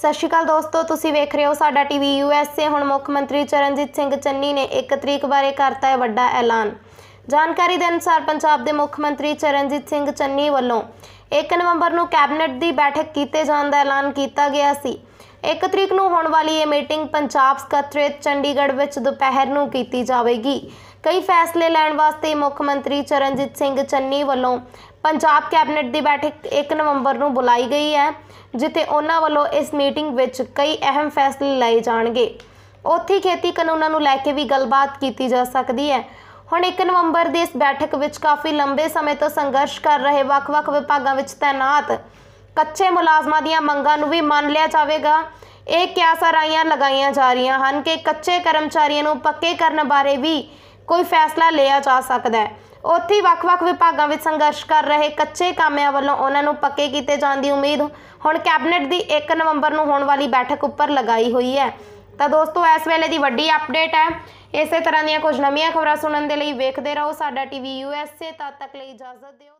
ਸਤਿ ਸ਼੍ਰੀ ਅਕਾਲ ਦੋਸਤੋ ਤੁਸੀਂ ਵੇਖ ਰਹੇ ਹੋ ਸਾਡਾ ਟੀਵੀ ਯੂਐਸਏ ਹੁਣ ਮੁੱਖ ਮੰਤਰੀ ਚਰਨਜੀਤ ਸਿੰਘ ਚੰਨੀ ਨੇ 1 ਤਰੀਕ ਬਾਰੇ ਕਰਤਾ ਹੈ ਵੱਡਾ ਐਲਾਨ ਜਾਣਕਾਰੀ ਦੇ ਅਨੁਸਾਰ ਪੰਜਾਬ ਦੇ ਮੁੱਖ ਮੰਤਰੀ ਚਰਨਜੀਤ ਸਿੰਘ ਚੰਨੀ ਵੱਲੋਂ 1 ਨਵੰਬਰ ਨੂੰ ਕੈਬਨਿਟ ਦੀ ਬੈਠਕ ਕੀਤੇ ਜਾਣ ਦਾ ਐਲਾਨ ਕੀਤਾ ਗਿਆ ਸੀ 1 ਤਰੀਕ ਨੂੰ ਹੋਣ ਵਾਲੀ ਇਹ ਮੀਟਿੰਗ ਪੰਜਾਬ ਸਕੱਤਰੇਤ ਚੰਡੀਗੜ੍ਹ ਵਿੱਚ ਦੁਪਹਿਰ ਨੂੰ ਕੀਤੀ ਜਾਵੇਗੀ ਕਈ ਫੈਸਲੇ ਲੈਣ ਵਾਸਤੇ ਮੁੱਖ ਮੰਤਰੀ ਚਰਨਜੀਤ ਸਿੰਘ ਚੰਨੀ ਵੱਲੋਂ ਪੰਜਾਬ ਕੈਬਨਿਟ ਦੀ ਬੈਠਕ 1 ਨਵੰਬਰ ਨੂੰ ਬੁਲਾਈ ਗਈ ਹੈ ਜਿੱਥੇ ਉਹਨਾਂ ਵੱਲੋਂ ਇਸ ਮੀਟਿੰਗ ਵਿੱਚ ਕਈ ਅਹਿਮ ਫੈਸਲੇ ਲਏ ਜਾਣਗੇ ਉੱਥੇ ਖੇਤੀ ਕਾਨੂੰਨਾਂ ਨੂੰ ਲੈ ਕੇ ਵੀ ਗੱਲਬਾਤ ਕੀਤੀ ਜਾ ਸਕਦੀ ਹੈ ਹੁਣ 1 ਨਵੰਬਰ ਦੀ ਇਸ ਬੈਠਕ ਵਿੱਚ ਕਾਫੀ ਲੰਬੇ ਸਮੇਂ ਤੋਂ ਸੰਘਰਸ਼ ਕਰ ਰਹੇ ਵੱਖ-ਵੱਖ ਵਿਭਾਗਾਂ ਵਿੱਚ ਤੈਨਾਤ ਕੱਚੇ ਮੁਲਾਜ਼ਮਾਂ ਦੀਆਂ ਮੰਗਾਂ ਨੂੰ ਵੀ ਮੰਨ ਲਿਆ ਜਾਵੇਗਾ ਇਹ ਕਿਆ ਸਰਾਈਆਂ ਲਗਾਈਆਂ ਜਾ ਰਹੀਆਂ ਹਨ ਕਿ ਕੱਚੇ ਕਰਮਚਾਰੀਆਂ ਨੂੰ ਪੱਕੇ ਕਰਨ ਬਾਰੇ ਵੀ ਕੋਈ ਫੈਸਲਾ ਲਿਆ ਜਾ ਸਕਦਾ ਹੈ ਉੱਥੇ ਵੱਖ-ਵੱਖ ਵਿਭਾਗਾਂ ਵਿੱਚ ਸੰਘਰਸ਼ ਕਰ ਰਹੇ ਕੱਚੇ ਕਾਮਿਆਂ ਵੱਲੋਂ ਉਹਨਾਂ ਨੂੰ ਪੱਕੇ ਕੀਤੇ ਜਾਣ ਦੀ ਉਮੀਦ ਹੁਣ ਕੈਬਨਿਟ ਦੀ 1 ਨਵੰਬਰ ਨੂੰ ਹੋਣ ਵਾਲੀ ਬੈਠਕ ਉੱਪਰ ਲਗਾਈ ਹੋਈ ਹੈ ਤਾਂ ਦੋਸਤੋ ਇਸ ਵੇਲੇ ਦੀ ਵੱਡੀ ਅਪਡੇਟ ਹੈ ਇਸੇ ਤਰ੍ਹਾਂ ਦੀਆਂ ਕੁਝ ਨਵੀਆਂ ਖਬਰਾਂ ਸੁਣਨ ਦੇ ਲਈ ਵੇਖਦੇ ਰਹੋ ਸਾਡਾ ਟੀਵੀ ਯੂਐਸਏ ਤਦ ਤੱਕ ਲਈ ਇਜਾਜ਼ਤ ਦਿਓ